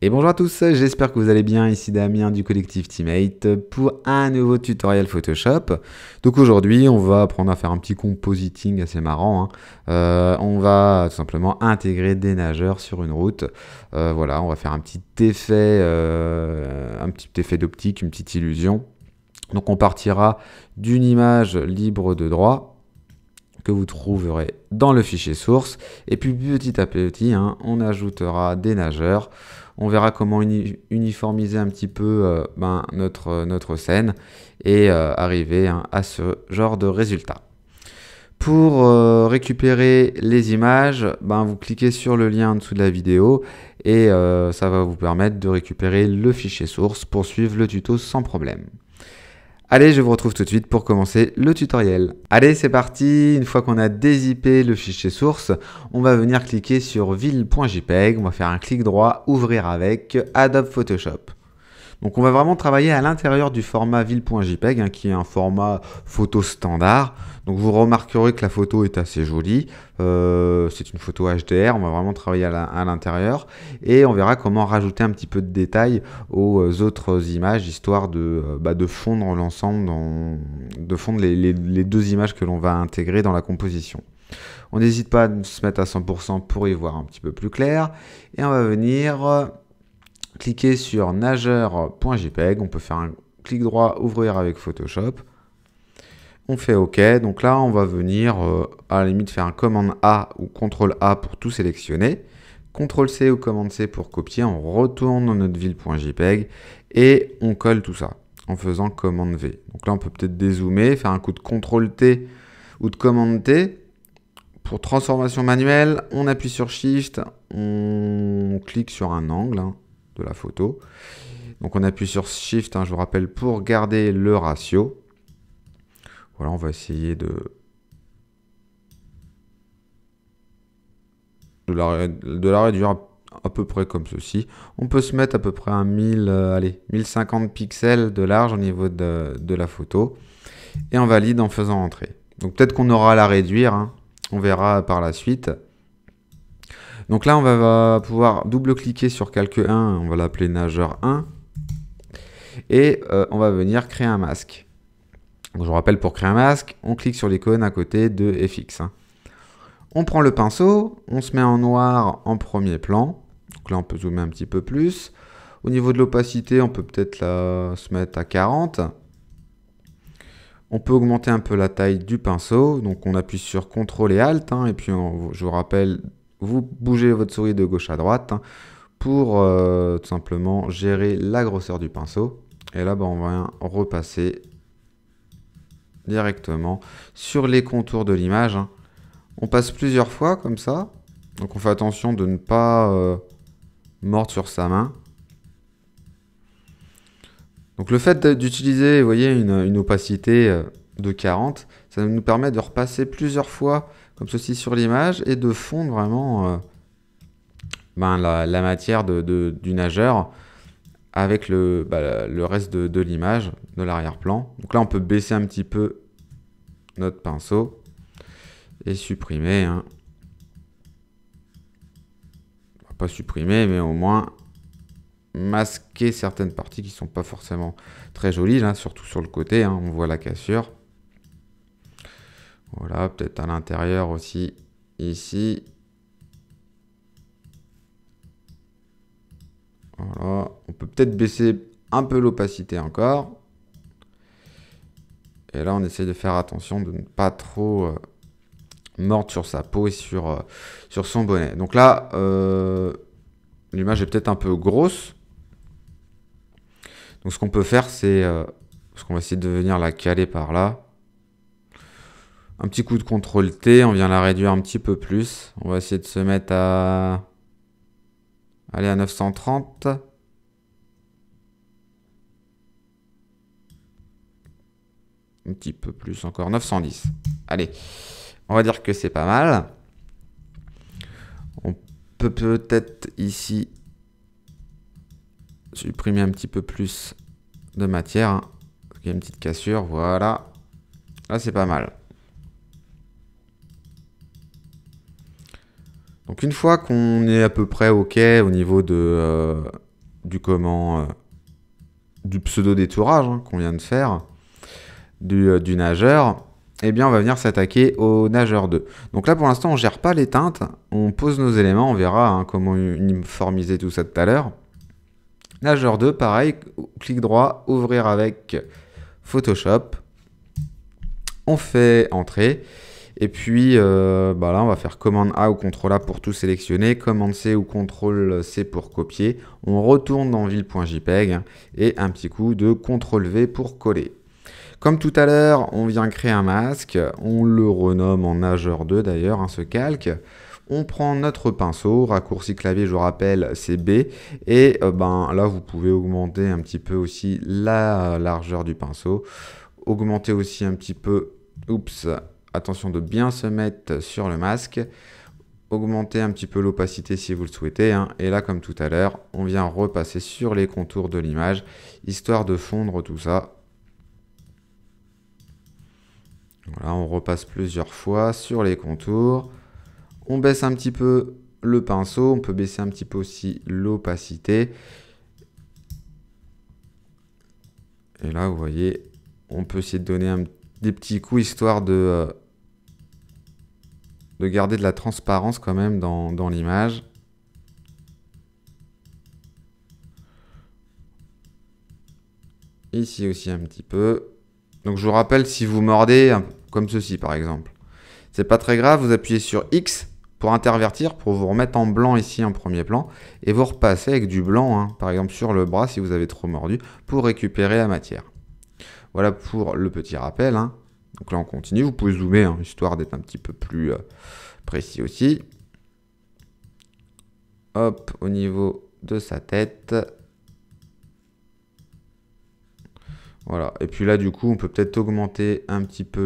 Et bonjour à tous, j'espère que vous allez bien, ici Damien du collectif Teammate pour un nouveau tutoriel Photoshop. Donc aujourd'hui on va apprendre à faire un petit compositing assez marrant. Hein. Euh, on va tout simplement intégrer des nageurs sur une route. Euh, voilà, on va faire un petit effet, euh, un petit effet d'optique, une petite illusion. Donc on partira d'une image libre de droit que vous trouverez dans le fichier source. Et puis petit à petit, hein, on ajoutera des nageurs. On verra comment uniformiser un petit peu euh, ben, euh, notre, scène et euh, arriver hein, à ce genre de résultat. Pour récupérer les images, ben, vous cliquez sur le lien en dessous de la vidéo et ça va vous permettre de récupérer le fichier source pour suivre le tuto sans problème. Allez, je vous retrouve tout de suite pour commencer le tutoriel. Allez, c'est parti Une fois qu'on a dézippé le fichier source, on va venir cliquer sur ville.jpg, on va faire un clic droit, ouvrir avec Adobe Photoshop. Donc on va vraiment travailler à l'intérieur du format ville.jpeg, hein, qui est un format photo standard. Donc vous remarquerez que la photo est assez jolie. Euh, c'est une photo HDR, on va vraiment travailler à l'intérieur. Et on verra comment rajouter un petit peu de détails aux euh, autres images, histoire de, euh, bah, de fondre l'ensemble, de fondre les deux images que l'on va intégrer dans la composition. On n'hésite pas à se mettre à 100% pour y voir un petit peu plus clair. Et on va venir Cliquez sur nageur.jpeg, on peut faire un clic droit, ouvrir avec Photoshop. On fait OK, donc là on va venir euh, à la limite faire un commande A ou contrôle A pour tout sélectionner, CTRL C ou commande C pour copier, on retourne dans notre ville.jpg et on colle tout ça en faisant commande V. Donc là on peut peut-être dézoomer, faire un coup de CTRL T ou de commande T pour transformation manuelle, on appuie sur Shift, on clique sur un angle, hein de la photo. Donc on appuie sur Shift, hein, je vous rappelle, pour garder le ratio. Voilà, on va essayer de, de, la, réduire à, peu près comme ceci. On peut se mettre à peu près à 1000, euh, allez, 1050 pixels de large au niveau de, la photo. Et on valide en faisant entrer. Donc peut-être qu'on aura à la réduire, hein. on verra par la suite. Donc là, on va, pouvoir double-cliquer sur calque 1, on va l'appeler nageur 1, et euh, on va venir créer un masque. je vous rappelle, pour créer un masque, on clique sur l'icône à côté de FX. Hein. On prend le pinceau, on se met en noir en premier plan. Donc là, on peut zoomer un petit peu plus. Au niveau de l'opacité, on peut peut-être se mettre à 40. On peut augmenter un peu la taille du pinceau. Donc on appuie sur CTRL et ALT. Hein, et puis je vous rappelle, vous bougez votre souris de gauche à droite hein, pour euh, tout simplement gérer la grosseur du pinceau. Et là, bah, on va repasser directement sur les contours de l'image. Hein. On passe plusieurs fois comme ça. Donc on fait attention de ne pas euh, mordre sur sa main. Donc le fait d'utiliser, voyez, une, une, opacité euh, de 40, ça nous permet de repasser plusieurs fois comme ceci sur l'image, et de fondre vraiment euh, ben, la, matière du nageur avec le, bah, reste de, l'image, de l'arrière-plan. Donc là, on peut baisser un petit peu notre pinceau et supprimer. Pas supprimer, mais au moins masquer certaines parties qui sont pas forcément très jolies, surtout sur le côté, hein. on voit la cassure. Voilà, peut-être à l'intérieur aussi, ici. Voilà, on peut peut-être baisser un peu l'opacité encore. Et là, on essaie de faire attention de ne pas trop euh, mordre sur sa peau et sur, euh, sur son bonnet. Donc là, euh, l'image est peut-être un peu grosse. Donc ce qu'on peut faire, c'est... ce qu'on va essayer de venir la caler par là. Un petit coup de contrôle T, on vient la réduire un petit peu plus. On va essayer de se mettre à... aller à 930. Un petit peu plus encore, 910. Allez, on va dire que c'est pas mal. On peut peut-être ici supprimer un petit peu plus de matière. Hein. Il y a une petite cassure, voilà. Là, c'est pas mal. Donc une fois qu'on est à peu près OK au niveau euh, du comment, euh, pseudo-détourage hein, qu'on vient de faire, euh, du, nageur, eh bien on va venir s'attaquer au nageur 2. Donc là pour l'instant on ne gère pas les teintes, on pose nos éléments, on verra hein, comment uniformiser tout ça tout à l'heure. Nageur 2, pareil, clic droit, ouvrir avec Photoshop. On fait entrer. Et puis euh, bah là, on va faire commande A ou contrôle A pour tout sélectionner, commande C ou contrôle C pour copier. On retourne dans ville.jpeg et un petit coup de contrôle V pour coller. Comme tout à l'heure, on vient créer un masque, on le renomme en nageur e 2 d'ailleurs, hein, ce calque. On prend notre pinceau, raccourci clavier, je vous rappelle, c'est B. Et euh, ben, là, vous pouvez augmenter un petit peu aussi la largeur du pinceau. Augmenter aussi un petit peu, oups, attention de bien se mettre sur le masque, augmenter un petit peu l'opacité si vous le souhaitez, hein. et là comme tout à l'heure, on vient repasser sur les contours de l'image, histoire de fondre tout ça. Voilà, on repasse plusieurs fois sur les contours. On baisse un petit peu le pinceau, on peut baisser un petit peu aussi l'opacité. Et là, vous voyez, on peut essayer de donner un petit des petits coups histoire de, euh, de garder de la transparence quand même dans, l'image. Ici aussi un petit peu. Donc je vous rappelle, si vous mordez comme ceci par exemple, c'est pas très grave, vous appuyez sur X pour intervertir, pour vous remettre en blanc ici en premier plan, et vous repassez avec du blanc, hein, par exemple sur le bras si vous avez trop mordu, pour récupérer la matière. Voilà pour le petit rappel. Hein. Donc là, on continue. Vous pouvez zoomer, hein, histoire d'être un petit peu plus euh, précis aussi. Hop, au niveau de sa tête. Voilà. Et puis là, du coup, on peut peut-être augmenter un petit peu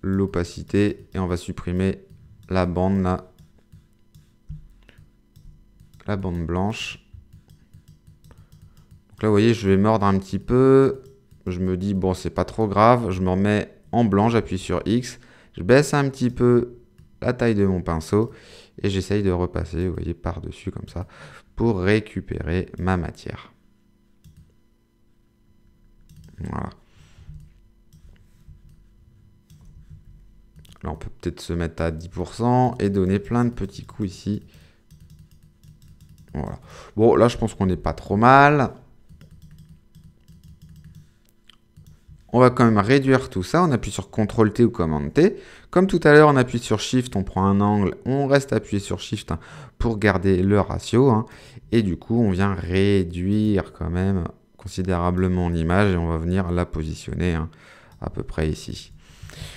l'opacité. Et on va supprimer la bande là. La bande blanche. Donc là, vous voyez, je vais mordre un petit peu je me dis, bon, c'est pas trop grave, je m'en mets en blanc, j'appuie sur X, je baisse un petit peu la taille de mon pinceau et j'essaye de repasser, vous voyez, par-dessus comme ça, pour récupérer ma matière. Voilà. Là, on peut peut-être se mettre à 10% et donner plein de petits coups ici. Voilà. Bon, là, je pense qu'on n'est pas trop mal. on va quand même réduire tout ça, on appuie sur CTRL T ou CMD T. Comme tout à l'heure, on appuie sur Shift, on prend un angle, on reste appuyé sur Shift hein, pour garder le ratio. Hein. et du coup, on vient réduire quand même considérablement l'image et on va venir la positionner hein, à peu près ici.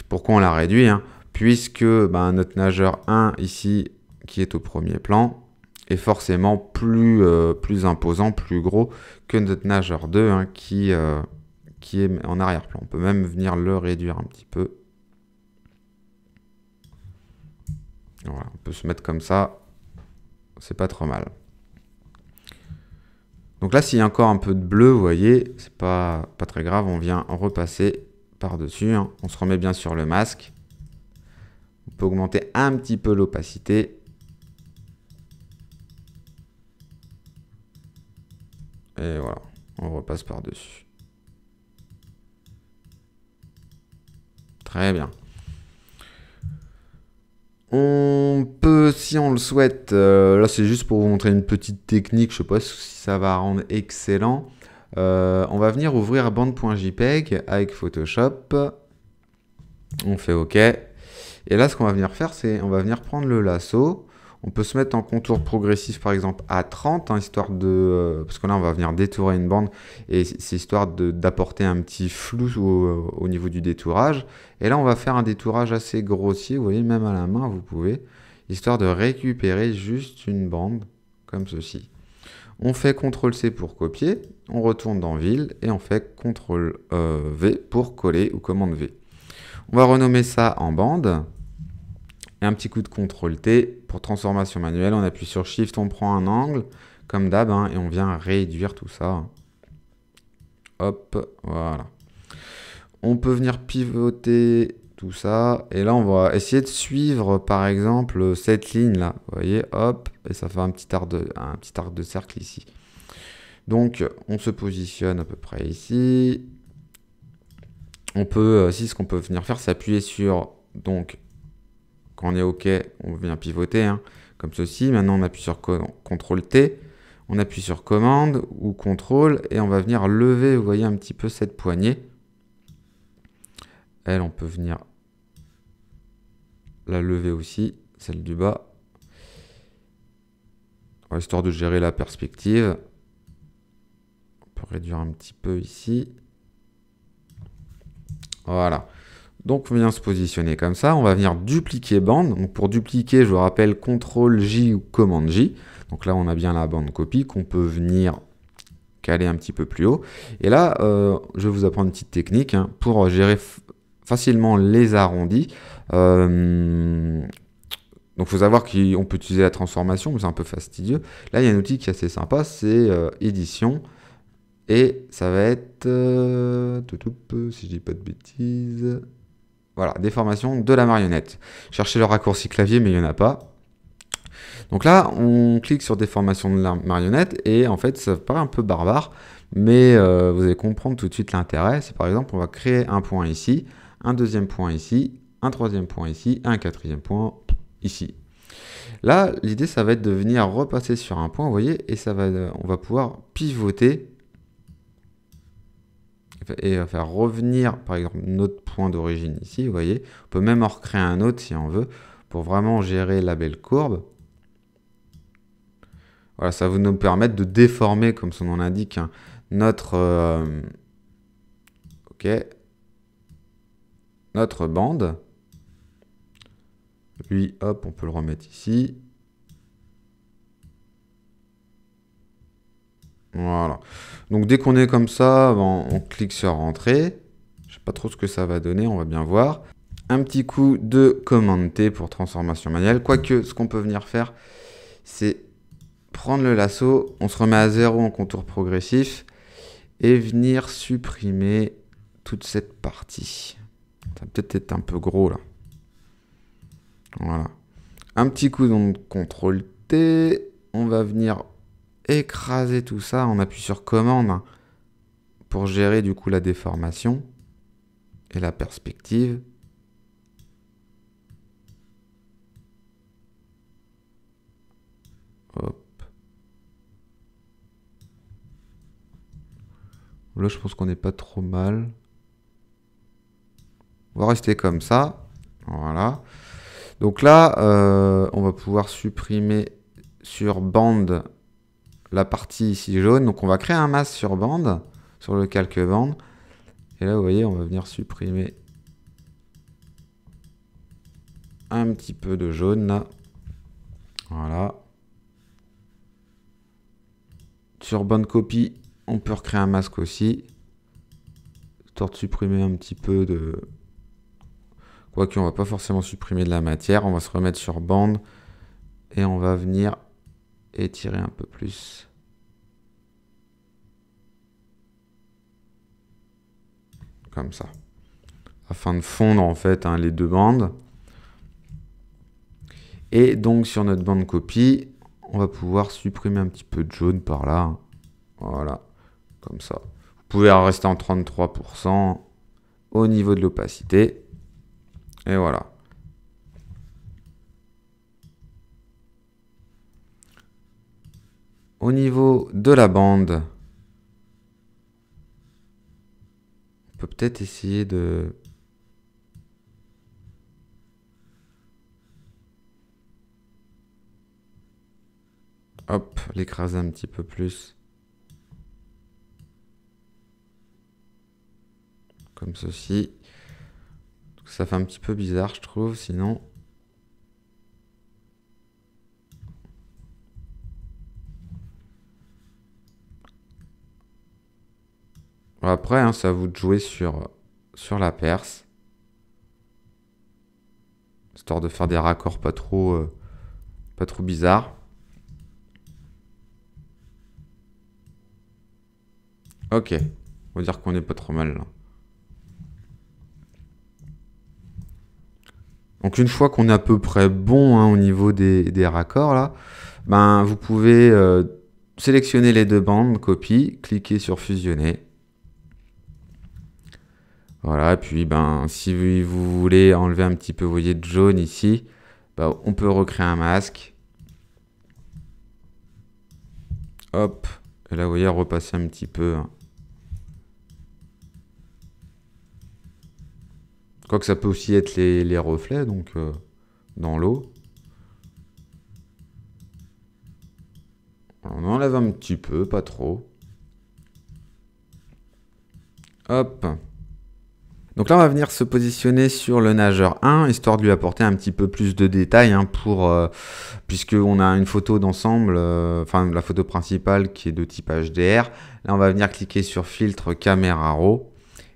Pourquoi on la réduit Puisque ben, notre nageur 1 ici, qui est au premier plan, est forcément plus, euh, plus imposant, plus gros que notre nageur 2 qui... Euh, qui est en arrière-plan. On peut même venir le réduire un petit peu. Voilà, on peut se mettre comme ça. C'est pas trop mal. Donc là, s'il y a encore un peu de bleu, vous voyez, c'est pas, pas très grave. On vient repasser par-dessus. Hein. On se remet bien sur le masque. On peut augmenter un petit peu l'opacité. Et voilà, on repasse par-dessus. Très bien. On peut, si on le souhaite, euh, là c'est juste pour vous montrer une petite technique, je ne sais pas si ça va rendre excellent. Euh, on va venir ouvrir bande.jpg avec Photoshop. On fait OK. Et là, ce qu'on va venir faire, c'est on va venir prendre le lasso on peut se mettre en contour progressif, par exemple, à 30, hein, histoire de. Euh, parce que là, on va venir détourer une bande, et c'est histoire d'apporter un petit flou au, niveau du détourage. Et là, on va faire un détourage assez grossier, vous voyez, même à la main, vous pouvez, histoire de récupérer juste une bande, comme ceci. On fait CTRL-C pour copier, on retourne dans Ville, et on fait CTRL-V euh, pour coller ou commande V. On va renommer ça en bande et un petit coup de CTRL T pour transformation manuelle. On appuie sur Shift, on prend un angle, comme d'hab, hein, et on vient réduire tout ça. Hop, voilà. On peut venir pivoter tout ça, et là on va essayer de suivre par exemple cette ligne là, vous voyez, hop, et ça fait un petit arc de, cercle ici. Donc on se positionne à peu près ici. On peut, aussi, euh, ce qu'on peut venir faire, c'est appuyer sur donc on est OK, on vient pivoter, hein. comme ceci. Maintenant, on appuie sur CTRL T, on appuie sur commande ou CTRL et on va venir lever, vous voyez, un petit peu cette poignée. Elle, on peut venir la lever aussi, celle du bas. histoire de gérer la perspective. On peut réduire un petit peu ici. Voilà. Donc on vient se positionner comme ça, on va venir dupliquer bande. pour dupliquer, je vous rappelle CTRL J ou commande J. Donc là on a bien la bande copie qu'on peut venir caler un petit peu plus haut. Et là, euh, je vais vous apprendre une petite technique hein, pour gérer facilement les arrondis. Euh, donc il faut savoir qu'on peut utiliser la transformation, mais c'est un peu fastidieux. Là, il y a un outil qui est assez sympa, c'est euh, édition. Et ça va être... si je dis pas de bêtises... Voilà, déformation de la marionnette. Cherchez le raccourci clavier, mais il n'y en a pas. Donc là, on clique sur déformation de la marionnette et en fait, ça paraît un peu barbare, mais euh, vous allez comprendre tout de suite l'intérêt. C'est par exemple, on va créer un point ici, un deuxième point ici, un troisième point ici, un quatrième point ici. Là, l'idée, ça va être de venir repasser sur un point, vous voyez, et ça va, on va pouvoir pivoter et euh, faire revenir par exemple notre point d'origine ici, vous voyez, on peut même en recréer un autre si on veut, pour vraiment gérer la belle courbe. Voilà, ça va nous permettre de déformer, comme son nom l'indique, hein, notre, euh, notre bande. Lui, hop, on peut le remettre ici. Voilà. Donc dès qu'on est comme ça, ben, on, clique sur Entrée. Je sais pas trop ce que ça va donner, on va bien voir. Un petit coup de commande T pour transformation manuelle. Quoique, ce qu'on peut venir faire, c'est prendre le lasso, on se remet à zéro en contour progressif et venir supprimer toute cette partie. Ça peut-être être un peu gros là. Voilà. Un petit coup de CTRL T, on va venir écraser tout ça on appuie sur commande pour gérer du coup la déformation et la perspective. Hop. Là, je pense qu'on n'est pas trop mal. On va rester comme ça. Voilà. Donc là, euh, on va pouvoir supprimer sur bande la partie ici jaune. Donc on va créer un masque sur bande, sur le calque bande. Et là, vous voyez, on va venir supprimer un petit peu de jaune là. Voilà. Sur bonne copie, on peut recréer un masque aussi. Histoire de supprimer un petit peu de... Quoique on va pas forcément supprimer de la matière, on va se remettre sur bande et on va venir étirer un peu plus. Comme ça. Afin de fondre en fait hein, les deux bandes. Et donc sur notre bande copie, on va pouvoir supprimer un petit peu de jaune par là. Hein. Voilà, comme ça. Vous pouvez rester en 33% au niveau de l'opacité. Et voilà. au niveau de la bande, on peut peut-être essayer de... Hop, l'écraser un petit peu plus. Comme ceci. Ça fait un petit peu bizarre, je trouve, sinon... Après, ça hein, c'est vous de jouer sur, sur la Perse. Histoire de faire des raccords pas trop, euh, pas trop bizarres. Ok. On va dire qu'on n'est pas trop mal là. Donc une fois qu'on est à peu près bon hein, au niveau des, raccords là, ben vous pouvez euh, sélectionner les deux bandes, copie, cliquer sur fusionner. Voilà, puis ben, si vous voulez enlever un petit peu, vous voyez, de jaune ici, ben, on peut recréer un masque. Hop, et là, vous voyez, repasser un petit peu. Quoique hein. ça peut aussi être les, reflets, donc euh, dans l'eau. On enlève un petit peu, pas trop. Hop. Donc là, on va venir se positionner sur le nageur 1, histoire de lui apporter un petit peu plus de détails, hein, pour, euh, puisqu'on a une photo d'ensemble, euh, enfin la photo principale qui est de type HDR. Là, on va venir cliquer sur filtre caméra RAW,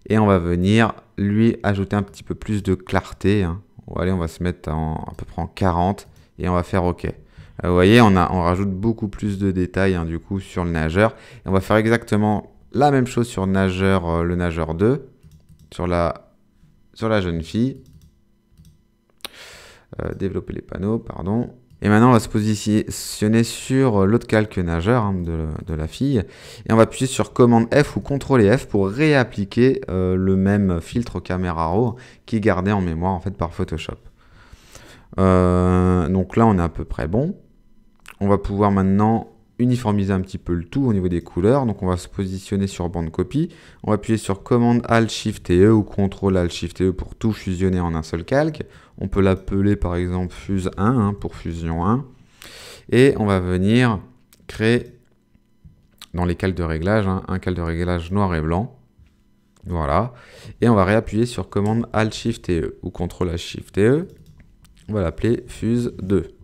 et on va venir lui ajouter un petit peu plus de clarté. Hein. Allez, on va se mettre à peu près en 40, et on va faire OK. vous voyez, on, rajoute beaucoup plus de détails hein, du coup sur le nageur. on va faire exactement la même chose sur nageur, le nageur 2. Euh, sur la, sur la jeune fille. Euh, développer les panneaux, pardon. Et maintenant, on va se positionner sur l'autre calque nageur hein, de, la fille. Et on va appuyer sur commande F ou CTRL F pour réappliquer euh, le même filtre caméra RAW qui est gardé en mémoire en fait par Photoshop. Euh, donc là, on est à peu près bon. On va pouvoir maintenant uniformiser un petit peu le tout au niveau des couleurs. Donc on va se positionner sur bande copie. On va appuyer sur commande Alt Shift et E ou contrôle Alt Shift E pour tout fusionner en un seul calque. On peut l'appeler par exemple Fuse 1 hein, pour Fusion 1. Et on va venir créer dans les calques de réglage hein, un calque de réglage noir et blanc. Voilà. Et on va réappuyer sur commande Alt Shift et E ou contrôle Alt Shift et E. On va l'appeler Fuse 2.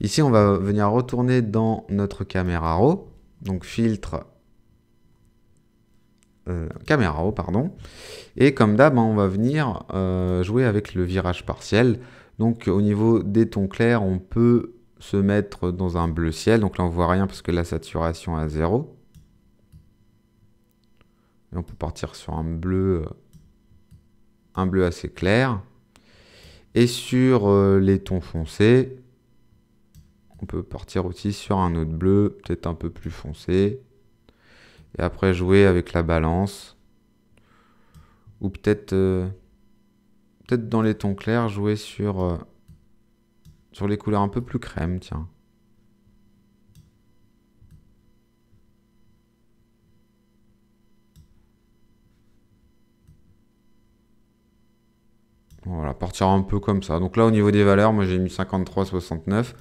Ici, on va venir retourner dans notre caméra RAW, donc filtre euh, caméra RAW, pardon. Et comme d'hab, hein, on va venir euh, jouer avec le virage partiel. Donc au niveau des tons clairs, on peut se mettre dans un bleu ciel. Donc là, on ne voit rien parce que la saturation est à 0. Et on peut partir sur un bleu, euh, un bleu assez clair. Et sur les tons foncés, on peut partir aussi sur un autre bleu, peut-être un peu plus foncé. Et après jouer avec la balance. Ou peut-être euh, peut-être dans les tons clairs, jouer sur, euh, sur les couleurs un peu plus crème, tiens. Voilà, partir un peu comme ça. Donc là, au niveau des valeurs, moi j'ai mis 53,69.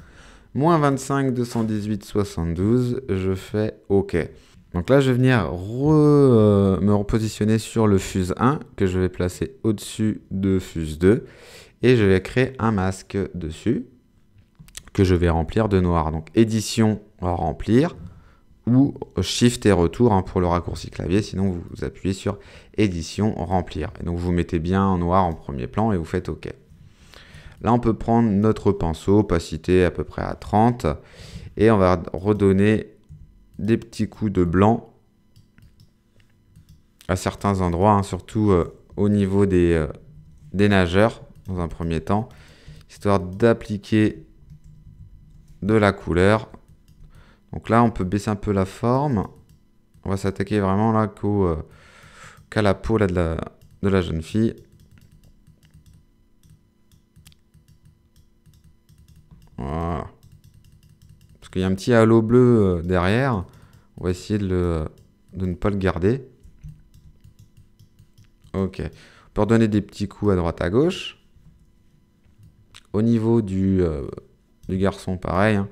Moins 25, 218, 72, je fais OK. Donc là, je vais venir euh, me repositionner sur le fuse 1 que je vais placer au-dessus de fuse 2 et je vais créer un masque dessus que je vais remplir de noir. Donc édition, remplir ou shift et retour hein, pour le raccourci clavier, sinon vous, appuyez sur édition, remplir. Et donc vous mettez bien en noir en premier plan et vous faites OK. Là, on peut prendre notre pinceau, opacité à peu près à 30, et on va redonner des petits coups de blanc à certains endroits, hein, surtout euh, au niveau des, euh, des nageurs, dans un premier temps, histoire d'appliquer de la couleur. Donc là, on peut baisser un peu la forme. On va s'attaquer vraiment là euh, qu'à la peau de, de la jeune fille. Voilà. Parce qu'il y a un petit halo bleu euh, derrière. On va essayer de, le, de ne pas le garder. Ok. On peut redonner des petits coups à droite à gauche. Au niveau du, euh, garçon, pareil. Hein.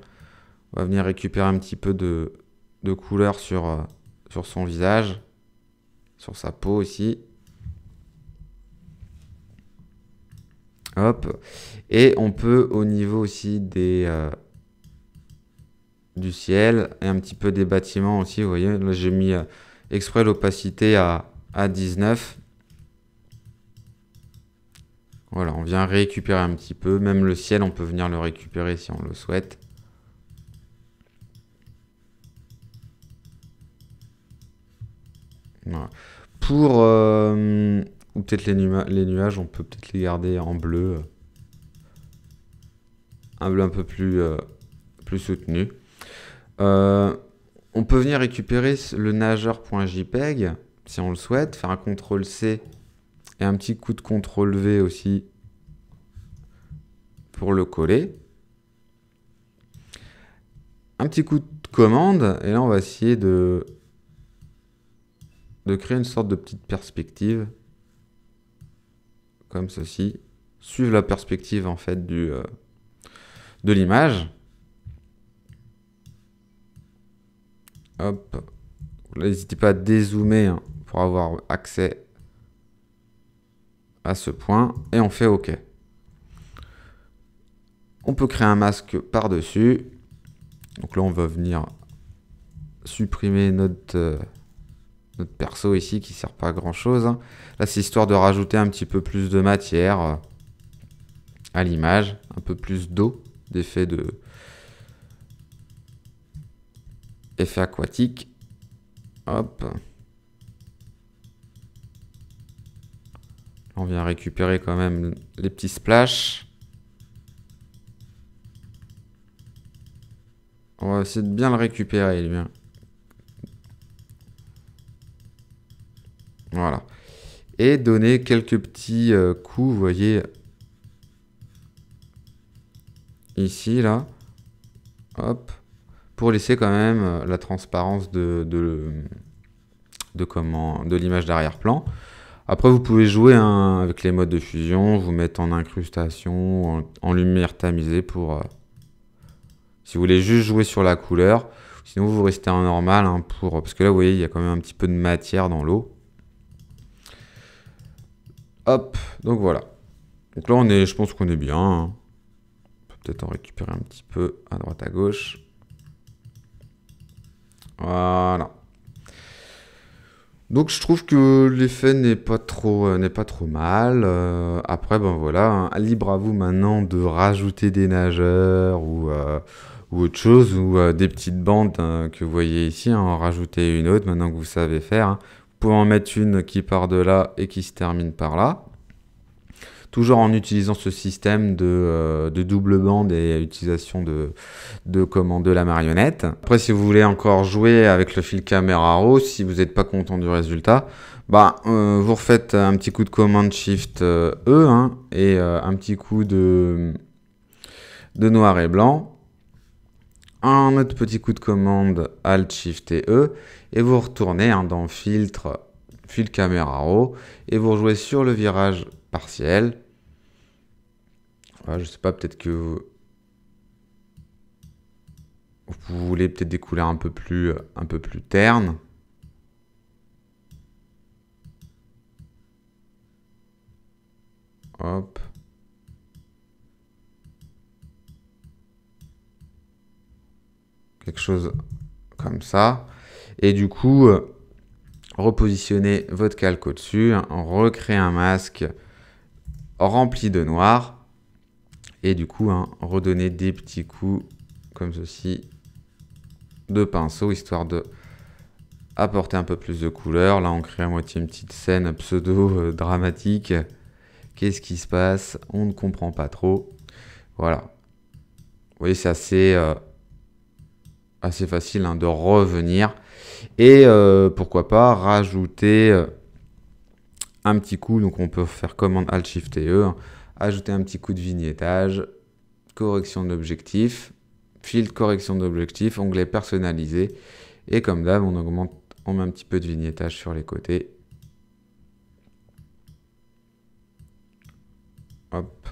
On va venir récupérer un petit peu de, couleur sur, euh, sur son visage. Sur sa peau aussi. Hop. Et on peut au niveau aussi des euh, du ciel et un petit peu des bâtiments aussi, vous voyez, là j'ai mis euh, exprès l'opacité à, à 19. Voilà, on vient récupérer un petit peu, même le ciel on peut venir le récupérer si on le souhaite. Voilà. Pour euh, ou peut-être les, nuages, on peut peut-être les garder en bleu. Euh, un bleu un peu plus, euh, plus soutenu. Euh, on peut venir récupérer le nageur.jpeg si on le souhaite, faire un CTRL C et un petit coup de CTRL V aussi pour le coller. Un petit coup de commande et là on va essayer de, de créer une sorte de petite perspective comme ceci, suivre la perspective en fait du, euh, de l'image. Hop. n'hésitez pas à dézoomer hein, pour avoir accès à ce point. Et on fait OK. On peut créer un masque par-dessus. Donc là, on va venir supprimer notre euh, notre perso ici qui sert pas à grand chose. Hein. Là, c'est histoire de rajouter un petit peu plus de matière euh, à l'image, un peu plus d'eau, d'effet de effet aquatique. Hop. On vient récupérer quand même les petits splashs. On va essayer de bien le récupérer, lui. Hein. Voilà. Et donner quelques petits euh, coups, vous voyez, ici, là. Hop. Pour laisser quand même euh, la transparence de, de, comment, de l'image d'arrière-plan. Après, vous pouvez jouer hein, avec les modes de fusion, vous mettre en incrustation, en, lumière tamisée pour... Euh, si vous voulez juste jouer sur la couleur, sinon vous restez en normal hein, pour... Parce que là, vous voyez, il y a quand même un petit peu de matière dans l'eau. Hop, donc voilà. Donc là, on est, je pense qu'on est bien. Hein. peut être en récupérer un petit peu à droite, à gauche. Voilà. Donc je trouve que l'effet n'est pas trop euh, n'est pas trop mal. Euh. après ben voilà, hein. libre à vous maintenant de rajouter des nageurs ou, euh, autre chose ou des petites bandes hein, que vous voyez ici, en rajouter une autre maintenant que vous savez faire pouvez en mettre une qui part de là et qui se termine par là. Toujours en utilisant ce système de, euh, double bande et utilisation de, de commande de la marionnette. Après, si vous voulez encore jouer avec le fil caméra raw, si vous n'êtes pas content du résultat, bah, euh, vous refaites un petit coup de commande Shift euh, E hein, et un petit coup de, de noir et blanc un autre petit coup de commande Alt Shift et E et vous retournez hein, dans filtre, fil caméra haut, et vous jouez sur le virage partiel. Je je sais pas, peut-être que vous, vous voulez peut-être des couleurs un peu plus, euh, un peu plus ternes. Hop. quelque chose comme ça. Et du coup, euh, repositionner votre calque au-dessus, hein, recréer un masque rempli de noir. Et du coup, redonner hein, redonner des petits coups comme ceci de pinceau, histoire de apporter un peu plus de couleur. Là, on crée à moitié une petite scène pseudo-dramatique. Qu'est-ce qui se passe On ne comprend pas trop. Voilà. Vous voyez, c'est assez euh, assez facile hein, de revenir. Et euh, pourquoi pas rajouter euh, un petit coup, donc on peut faire commande Alt Shift et E, hein. ajouter un petit coup de vignettage, correction d'objectif, filtre correction d'objectif, onglet personnalisé. Et comme d'hab, on augmente, on met un petit peu de vignettage sur les côtés. Hop.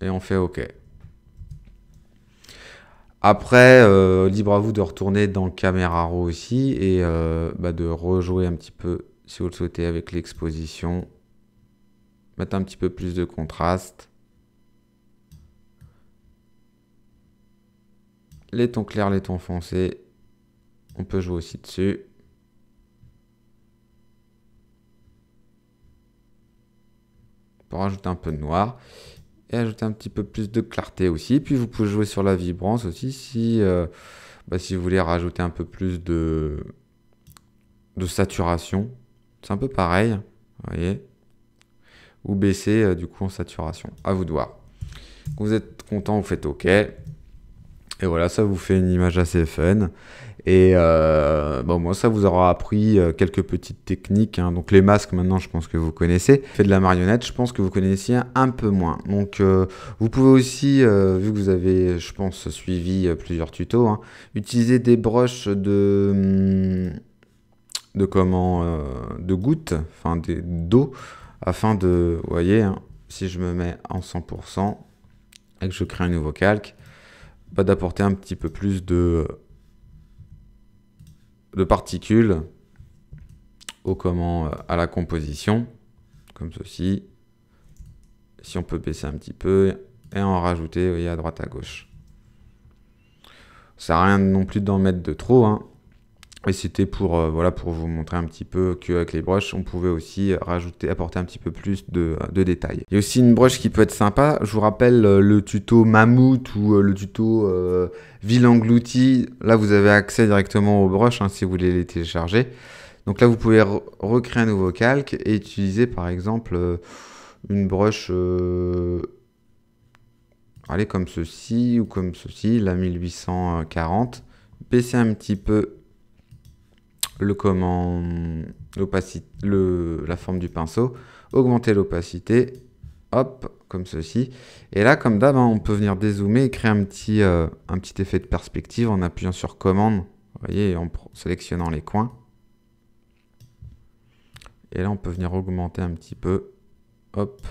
Et on fait OK. Après, euh, libre à vous de retourner dans Camera Raw aussi et euh, bah, de rejouer un petit peu, si vous le souhaitez, avec l'exposition. Mettre un petit peu plus de contraste. Les tons clairs, les tons foncés. On peut jouer aussi dessus. Pour ajouter un peu de noir ajouter un petit peu plus de clarté aussi. Puis vous pouvez jouer sur la vibrance aussi si, euh, bah, si vous voulez rajouter un peu plus de, de saturation. C'est un peu pareil, vous voyez. Ou baisser euh, du coup en saturation. À vous de voir. vous êtes content, vous faites OK. Et voilà, ça vous fait une image assez fun. Et euh, bon, moi, ça vous aura appris euh, quelques petites techniques. Hein. Donc, les masques, maintenant, je pense que vous connaissez. Fait de la marionnette, je pense que vous connaissiez un peu moins. Donc, euh, vous pouvez aussi, vu que vous avez, je pense, suivi plusieurs tutos, hein, utiliser des broches de. Hmm, de comment. de gouttes, enfin, d'eau, afin de. Vous voyez, hein, si je me mets en 100% et que je crée un nouveau calque, pas bah, d'apporter un petit peu plus de de particules au comment, euh, à la composition, comme ceci. Si on peut baisser un petit peu et en rajouter, à droite, à gauche. Ça n'a rien non plus d'en mettre de trop, hein. Et c'était pour, euh, voilà, pour vous montrer un petit peu qu'avec les broches, on pouvait aussi rajouter, apporter un petit peu plus de, détails. Il y a aussi une broche qui peut être sympa. Je vous rappelle euh, le tuto mammouth ou euh, le tuto ville engloutie. Là, vous avez accès directement aux broches hein, si vous voulez les télécharger. Donc là, vous pouvez recréer un nouveau calque et utiliser par exemple une broche allez, comme ceci ou comme ceci, la 1840. Baisser un petit peu le le, la forme du pinceau, augmenter l'opacité, hop, comme ceci. Et là, comme d'hab, hein, on peut venir dézoomer et créer un petit, euh, un petit effet de perspective en appuyant sur commande, vous voyez, en sélectionnant les coins. Et là, on peut venir augmenter un petit peu, hop.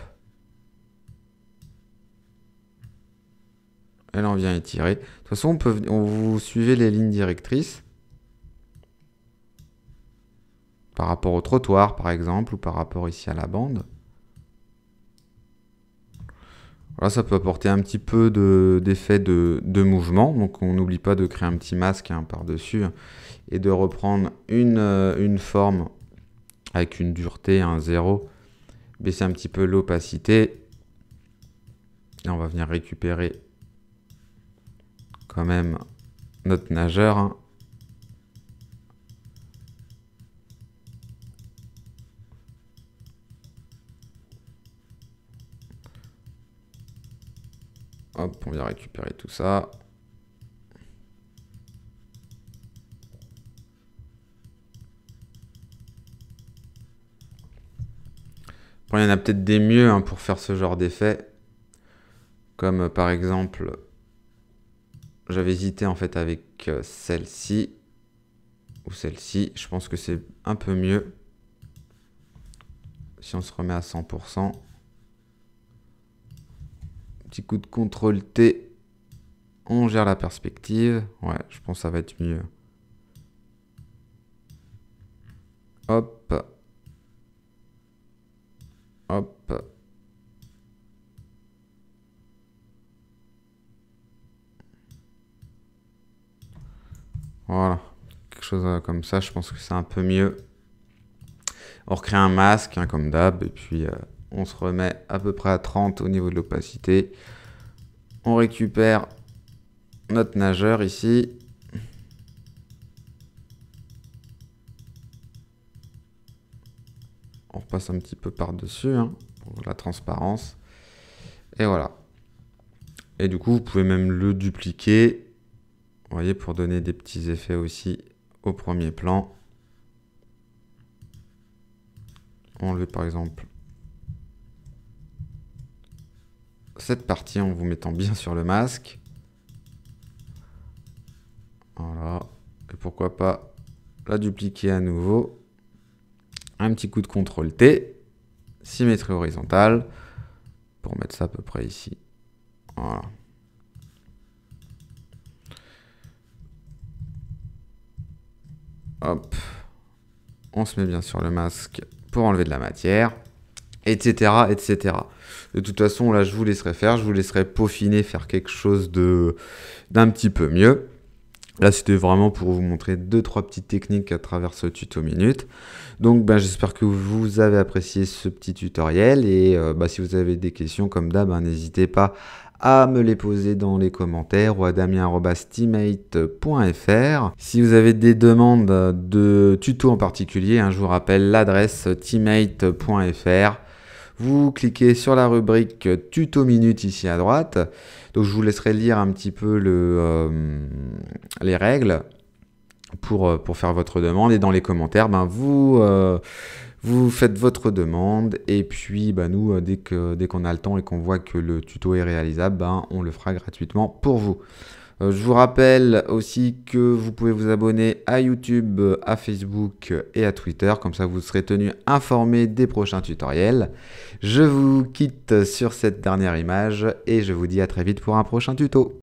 Et là, on vient étirer. De toute façon, on peut, on, vous suivez les lignes directrices. par rapport au trottoir par exemple, ou par rapport ici à la bande. Voilà, ça peut apporter un petit peu d'effet de, mouvement, donc on n'oublie pas de créer un petit masque hein, par-dessus et de reprendre une, euh, une, forme avec une dureté, un 0, baisser un petit peu l'opacité. Et on va venir récupérer quand même notre nageur. Hein. Hop, on vient récupérer tout ça. il y en a peut-être des mieux hein, pour faire ce genre d'effet. Comme euh, par exemple, j'avais hésité en fait avec euh, celle-ci ou celle-ci. Je pense que c'est un peu mieux si on se remet à 100% petit coup de contrôle T. On gère la perspective. Ouais, je pense que ça va être mieux. Hop. Hop. Voilà. Quelque chose euh, comme ça, je pense que c'est un peu mieux. On recrée un masque, hein, comme d'hab, et puis... Euh, on se remet à peu près à 30 au niveau de l'opacité. On récupère notre nageur ici. On repasse un petit peu par-dessus hein, pour la transparence. Et voilà. Et du coup, vous pouvez même le dupliquer. Vous voyez, pour donner des petits effets aussi au premier plan. On le par exemple cette partie en vous mettant bien sur le masque. Voilà. Et pourquoi pas la dupliquer à nouveau. Un petit coup de contrôle T. Symétrie horizontale. Pour mettre ça à peu près ici. Voilà. Hop. On se met bien sur le masque pour enlever de la matière etc., etc. De toute façon, là, je vous laisserai faire, je vous laisserai peaufiner, faire quelque chose de d'un petit peu mieux. Là, c'était vraiment pour vous montrer deux trois petites techniques à travers ce tuto minute. Donc, ben, j'espère que vous avez apprécié ce petit tutoriel et euh, ben, si vous avez des questions comme d'hab, hein, n'hésitez pas à me les poser dans les commentaires ou à damien.teammate.fr. Si vous avez des demandes de tuto en particulier, hein, je vous rappelle l'adresse teammate.fr. Vous cliquez sur la rubrique tuto minute ici à droite. Donc je vous laisserai lire un petit peu euh, les règles pour, euh, pour, faire votre demande. Et dans les commentaires, ben vous, euh, vous faites votre demande. Et puis ben, nous, dès qu'on dès qu'on a le temps et qu'on voit que le tuto est réalisable, ben on le fera gratuitement pour vous. Euh, je vous rappelle aussi que vous pouvez vous abonner à YouTube, euh, à Facebook euh, et à Twitter, comme ça vous serez tenu informé des prochains tutoriels. Je vous quitte sur cette dernière image et je vous dis à très vite pour un prochain tuto.